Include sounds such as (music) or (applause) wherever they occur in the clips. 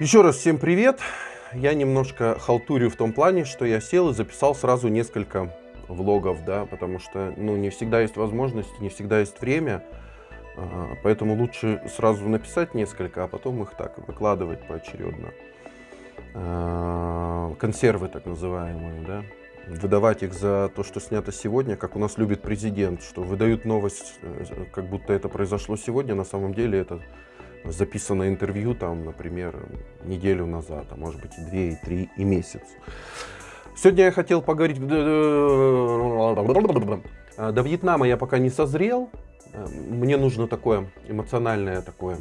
Еще раз всем привет. Я немножко халтурю в том плане, что я сел и записал сразу несколько влогов, да, потому что, ну, не всегда есть возможность, не всегда есть время, а, поэтому лучше сразу написать несколько, а потом их так выкладывать поочередно. А, консервы так называемые, да выдавать их за то, что снято сегодня, как у нас любит президент, что выдают новость, э, как будто это произошло сегодня, на самом деле это записано интервью, там, например, неделю назад, а может быть и две, и три, и месяц. Сегодня я хотел поговорить... Э, э, до Вьетнама я пока не созрел. Мне нужно такое эмоциональное такое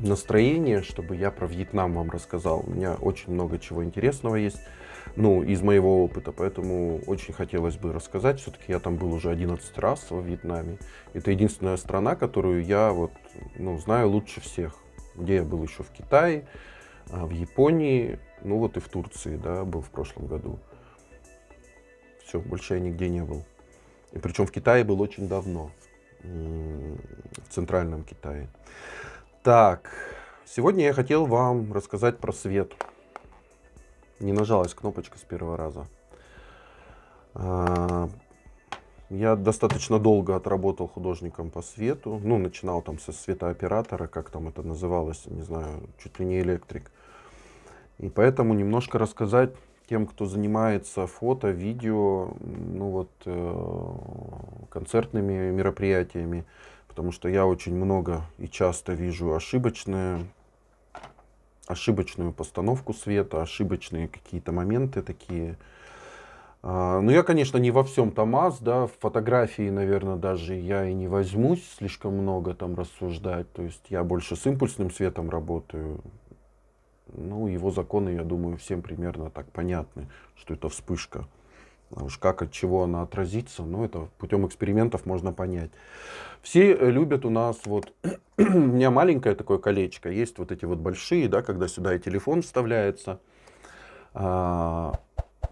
настроение, чтобы я про Вьетнам вам рассказал. У меня очень много чего интересного есть, ну, из моего опыта, поэтому очень хотелось бы рассказать. Все-таки я там был уже 11 раз во Вьетнаме. Это единственная страна, которую я вот, ну, знаю лучше всех. Где я был еще в Китае, а, в Японии, ну вот и в Турции, да, был в прошлом году. Все, больше я нигде не был. И причем в Китае был очень давно, в центральном Китае. Так, сегодня я хотел вам рассказать про свет. Не нажалась кнопочка с первого раза. А, я достаточно долго отработал художником по свету. Ну, начинал там со светооператора, как там это называлось, не знаю, чуть ли не электрик. И поэтому немножко рассказать тем, кто занимается фото, видео, ну вот, э, концертными мероприятиями, потому что я очень много и часто вижу ошибочные, ошибочную постановку света, ошибочные какие-то моменты такие. А, но я, конечно, не во всем Томас, да, фотографии, наверное, даже я и не возьмусь слишком много там рассуждать, то есть я больше с импульсным светом работаю, ну, его законы, я думаю, всем примерно так понятны, что это вспышка уж как от чего она отразится, ну это путем экспериментов можно понять. Все э, любят у нас вот, (clears throat) у меня маленькое такое колечко, есть вот эти вот большие, да, когда сюда и телефон вставляется. А,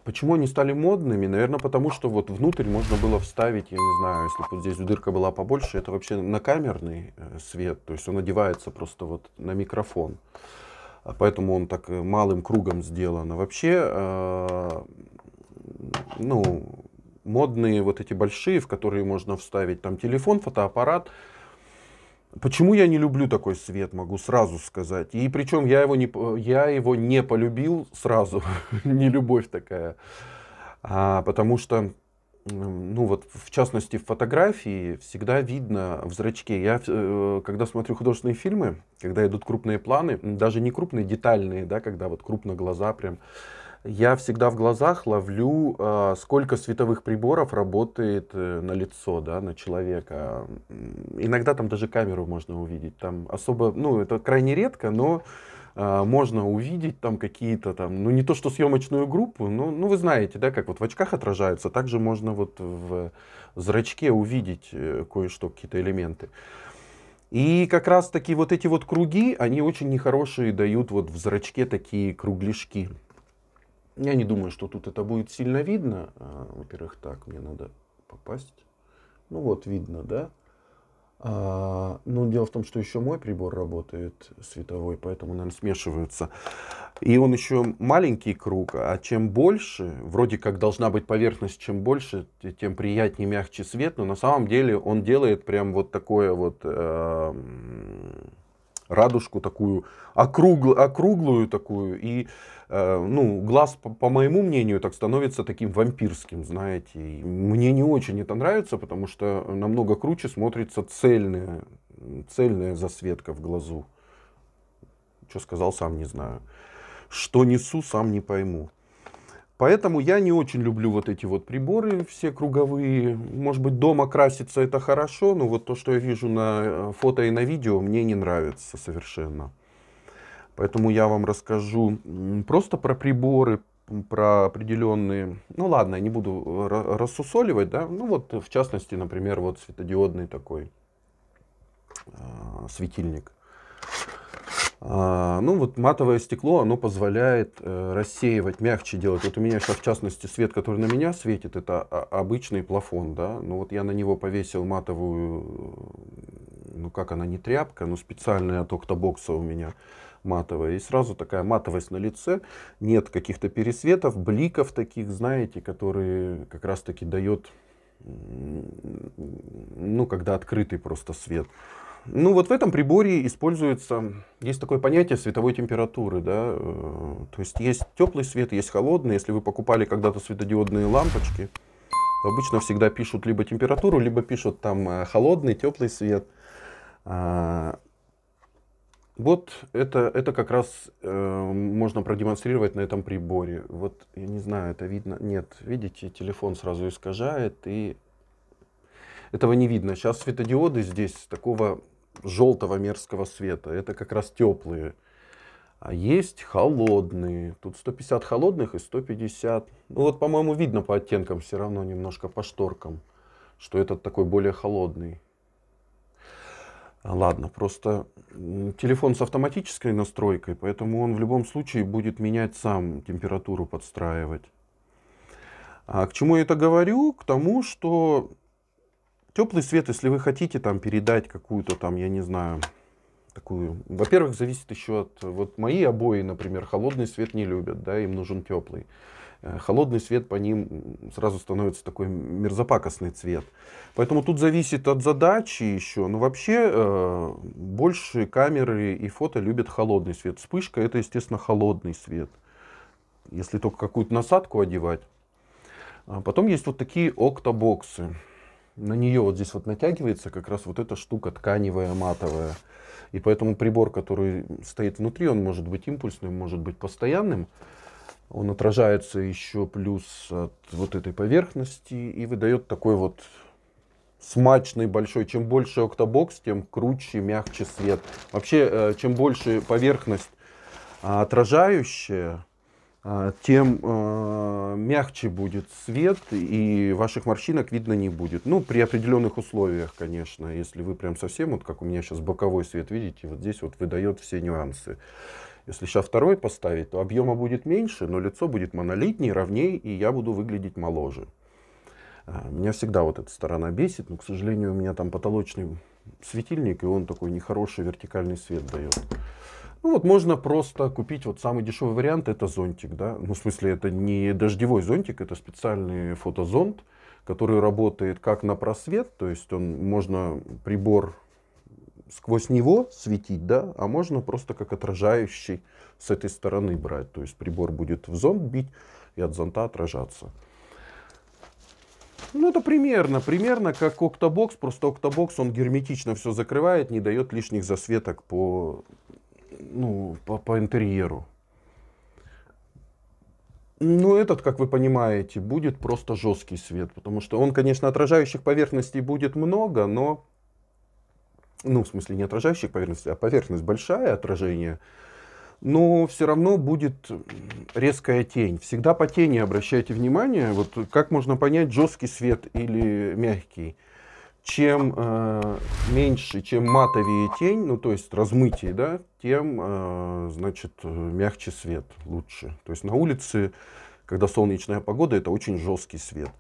почему они стали модными? Наверное, потому что вот внутрь можно было вставить, я не знаю, если бы вот здесь дырка была побольше, это вообще накамерный э, свет, то есть он одевается просто вот на микрофон поэтому он так э, малым кругом сделан. А вообще ну, модные вот эти большие, в которые можно вставить там телефон, фотоаппарат. Почему я не люблю такой свет, могу сразу сказать. И причем я его не, я его не полюбил сразу, (laughs) не любовь такая. А, потому что, ну вот, в частности, в фотографии всегда видно в зрачке. Я, э, когда смотрю художественные фильмы, когда идут крупные планы, даже не крупные, детальные, да, когда вот крупно глаза прям, я всегда в глазах ловлю, а, сколько световых приборов работает э, на лицо, да, на человека. Иногда там даже камеру можно увидеть. Там особо, ну, это крайне редко, но а, можно увидеть там какие-то там, ну не то что съемочную группу, но, ну вы знаете, да, как вот в очках отражаются, также можно вот в зрачке увидеть э, кое-что, какие-то элементы. И как раз таки вот эти вот круги, они очень нехорошие дают вот в зрачке такие кругляшки. Я не думаю, что тут это будет сильно видно. А, во-первых, так, мне надо попасть. Ну вот, видно, да? А, но дело в том, что еще мой прибор работает световой, поэтому, наверное, смешиваются. И он еще маленький круг, а чем больше, вроде как должна быть поверхность, чем больше, тем приятнее, мягче свет, но на самом деле он делает прям вот такое вот э, радужку такую, округл, округлую такую, и Э, ну, глаз, по, по моему мнению, так становится таким вампирским, знаете. И мне не очень это нравится, потому что намного круче смотрится цельная, цельная засветка в глазу. Что сказал, сам не знаю. Что несу, сам не пойму. Поэтому я не очень люблю вот эти вот приборы, все круговые. Может быть, дома краситься это хорошо, но вот то, что я вижу на э, фото и на видео, мне не нравится совершенно. Поэтому я вам расскажу просто про приборы, про определенные... Ну ладно, я не буду э, рассусоливать, да. Ну вот, в частности, например, вот светодиодный такой э, светильник. А, ну вот матовое стекло, оно позволяет э, рассеивать, мягче делать. Вот у меня сейчас в частности свет, который на меня светит, это а, обычный плафон, да. Ну вот я на него повесил матовую, э, ну как она, не тряпка, но специальная от октобокса у меня матовая. И сразу такая матовость на лице, нет каких-то пересветов, бликов таких, знаете, которые как раз-таки дает, ну, когда открытый просто свет. Ну, вот в этом приборе используется, есть такое понятие световой температуры, да, э, то есть есть теплый свет, есть холодный. Если вы покупали когда-то светодиодные лампочки, обычно всегда пишут либо температуру, либо пишут там э, холодный, теплый свет. А, вот это, это как раз э, можно продемонстрировать на этом приборе. Вот, я не знаю, это видно. Нет, видите, телефон сразу искажает, и этого не видно. Сейчас светодиоды здесь такого желтого мерзкого света. Это как раз теплые. А есть холодные. Тут 150 холодных и 150. Ну вот, по-моему, видно по оттенкам все равно немножко по шторкам, что этот такой более холодный. Ладно, просто телефон с автоматической настройкой, поэтому он в любом случае будет менять сам температуру, подстраивать. А к чему я это говорю? К тому, что теплый свет, если вы хотите там передать какую-то там, я не знаю, такую... Во-первых, зависит еще от... Вот мои обои, например, холодный свет не любят, да, им нужен теплый. Э, холодный свет по ним сразу становится такой мерзопакостный цвет. Поэтому тут зависит от задачи еще. Но вообще э, больше камеры и фото любят холодный свет. Вспышка это, естественно, холодный свет. Если только какую-то насадку одевать. А потом есть вот такие октобоксы. На нее вот здесь вот натягивается как раз вот эта штука тканевая, матовая. И поэтому прибор, который стоит внутри, он может быть импульсным, может быть постоянным. Он отражается еще плюс от вот этой поверхности и выдает такой вот смачный большой. Чем больше октобокс, тем круче, мягче свет. Вообще, э, чем больше поверхность а, отражающая, а, тем э, мягче будет свет и ваших морщинок видно не будет. Ну, при определенных условиях, конечно, если вы прям совсем, вот как у меня сейчас боковой свет, видите, вот здесь вот выдает все нюансы. Если сейчас второй поставить, то объема будет меньше, но лицо будет монолитнее, ровнее, и я буду выглядеть моложе. А, меня всегда вот эта сторона бесит, но, к сожалению, у меня там потолочный светильник, и он такой нехороший вертикальный свет дает. Ну вот можно просто купить вот самый дешевый вариант, это зонтик, да. Ну в смысле это не дождевой зонтик, это специальный фотозонт, который работает как на просвет, то есть он можно прибор сквозь него светить, да, а можно просто как отражающий с этой стороны брать. То есть прибор будет в зонт бить и от зонта отражаться. Ну, это примерно, примерно как Octobox, просто Octobox, он герметично все закрывает, не дает лишних засветок по, ну, по, по интерьеру. Ну, этот, как вы понимаете, будет просто жесткий свет, потому что он, конечно, отражающих поверхностей будет много, но ну, в смысле, не отражающих поверхности, а поверхность большая, отражение, но все равно будет резкая тень. Всегда по тени обращайте внимание, вот как можно понять, жесткий свет или мягкий. Чем э, меньше, чем матовее тень, ну то есть размытие, да, тем, э, значит, мягче свет лучше. То есть на улице, когда солнечная погода, это очень жесткий свет.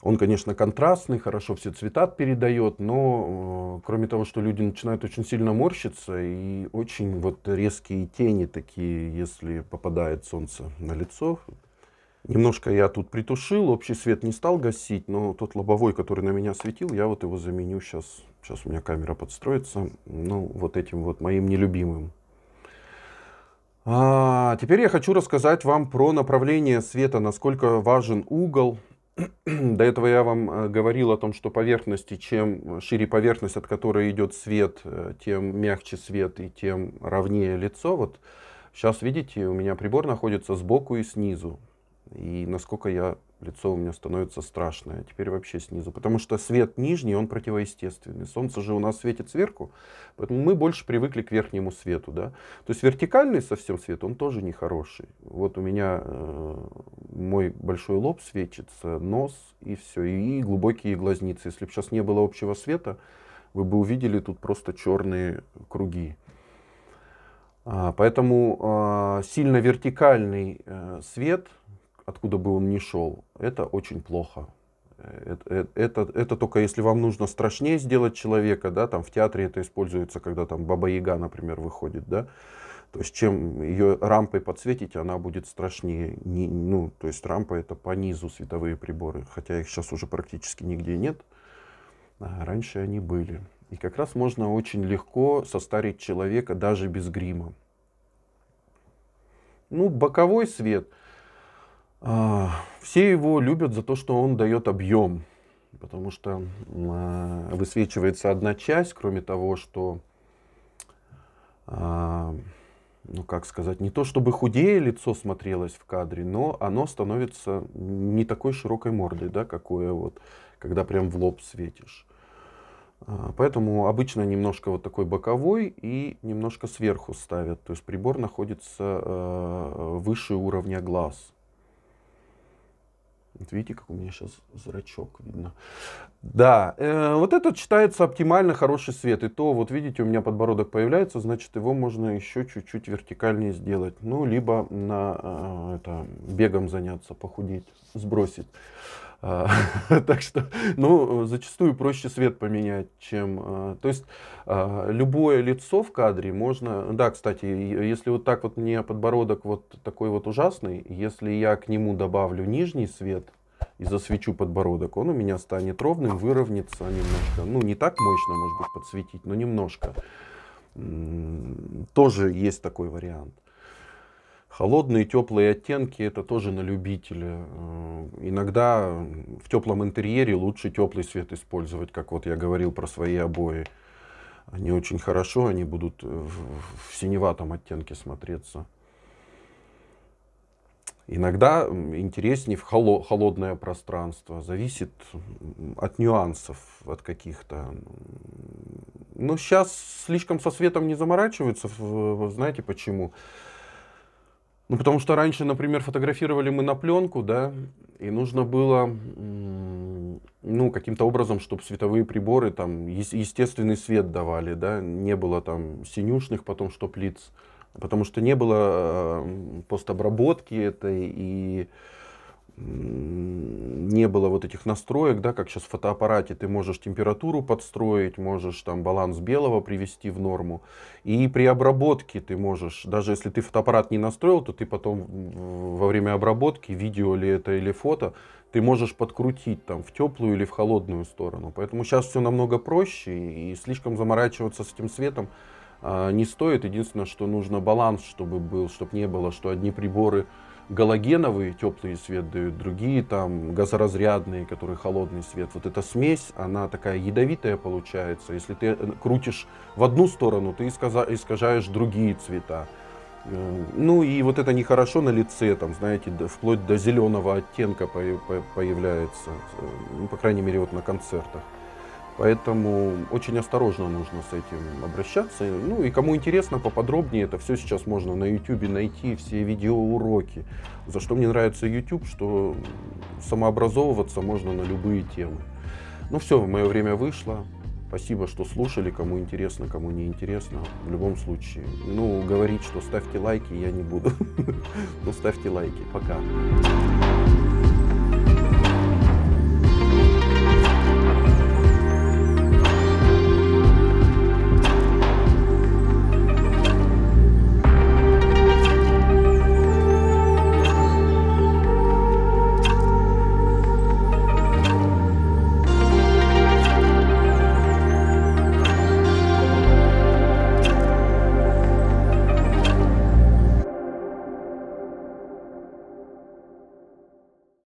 Он, конечно, контрастный, хорошо все цвета передает, но э, кроме того, что люди начинают очень сильно морщиться и очень вот резкие тени такие, если попадает солнце на лицо. Немножко я тут притушил, общий свет не стал гасить, но тот лобовой, который на меня светил, я вот его заменю сейчас. Сейчас у меня камера подстроится, ну вот этим вот моим нелюбимым. А, теперь я хочу рассказать вам про направление света, насколько важен угол, (clears throat) До этого я вам э, говорил о том, что поверхности, чем шире поверхность, от которой идет свет, э, тем мягче свет и тем ровнее лицо. Вот сейчас, видите, у меня прибор находится сбоку и снизу. И насколько я лицо у меня становится страшное. Теперь вообще снизу. Потому что свет нижний, он противоестественный. Солнце же у нас светит сверху, поэтому мы больше привыкли к верхнему свету. Да? То есть вертикальный совсем свет, он тоже нехороший. Вот у меня э, мой большой лоб светится, нос и все, и глубокие глазницы. Если бы сейчас не было общего света, вы бы увидели тут просто черные круги. А, поэтому а, сильно вертикальный э, свет откуда бы он ни шел, это очень плохо. Э, это, э, это, это только если вам нужно страшнее сделать человека, да, там в театре это используется, когда там Баба Яга, например, выходит, да, то есть чем ее рампой подсветить, она будет страшнее. Не, ну, то есть рампа это по низу световые приборы, хотя их сейчас уже практически нигде нет. А раньше они были. И как раз можно очень легко состарить человека даже без грима. Ну, боковой свет – а, все его любят за то, что он дает объем, потому что а, высвечивается одна часть, кроме того, что, а, ну как сказать, не то чтобы худее лицо смотрелось в кадре, но оно становится не такой широкой мордой, да, какое вот, когда прям в лоб светишь. Поэтому обычно немножко вот такой боковой и немножко сверху ставят. То есть прибор находится выше уровня глаз. Вот видите, как у меня сейчас зрачок видно. Да, э, вот этот считается оптимально хороший свет. И то, вот видите, у меня подбородок появляется, значит, его можно еще чуть-чуть вертикальнее сделать. Ну, либо на э, это, бегом заняться, похудеть, сбросить. А, (laughs) так что, ну, зачастую проще свет поменять, чем... А, то есть а, любое лицо в кадре можно... Да, кстати, если вот так вот мне подбородок вот такой вот ужасный, если я к нему добавлю нижний свет, и засвечу подбородок, он у меня станет ровным, выровнится немножко. Ну, не так мощно, может быть, подсветить, но немножко. Тоже есть такой вариант. Холодные, теплые оттенки это тоже на любителя. Э, иногда в теплом интерьере лучше теплый свет использовать, как вот я говорил про свои обои. Они очень хорошо, они будут в синеватом оттенке смотреться. Иногда интереснее в холодное пространство. Зависит от нюансов, от каких-то. но сейчас слишком со светом не заморачиваются. Знаете Почему? Ну, потому что раньше, например, фотографировали мы на пленку, да, и нужно было, ну, каким-то образом, чтобы световые приборы там естественный свет давали, да, не было там синюшных потом чтоб лиц, потому что не было э, постобработки этой и не было вот этих настроек, да, как сейчас в фотоаппарате, ты можешь температуру подстроить, можешь там баланс белого привести в норму. И при обработке ты можешь, даже если ты фотоаппарат не настроил, то ты потом во время обработки, видео ли это или фото, ты можешь подкрутить там в теплую или в холодную сторону. Поэтому сейчас все намного проще и слишком заморачиваться с этим светом а, не стоит. Единственное, что нужно баланс, чтобы был, чтобы не было, что одни приборы галогеновые теплый свет дают, другие там газоразрядные, которые холодный свет. Вот эта смесь, она такая ядовитая получается. Если ты э, крутишь в одну сторону, ты искажаешь другие цвета. Ну и вот это нехорошо на лице, там, знаете, вплоть до зеленого оттенка появляется, э, ну, по крайней мере, вот на концертах. Поэтому очень осторожно нужно с этим обращаться. Ну и кому интересно поподробнее, это все сейчас можно на YouTube найти, все видеоуроки. За что мне нравится YouTube, что самообразовываться можно на любые темы. Ну все, мое время вышло. Спасибо, что слушали, кому интересно, кому не интересно. В любом случае, ну, говорить, что ставьте лайки, я не буду. (laughs) Ну ставьте лайки. Пока.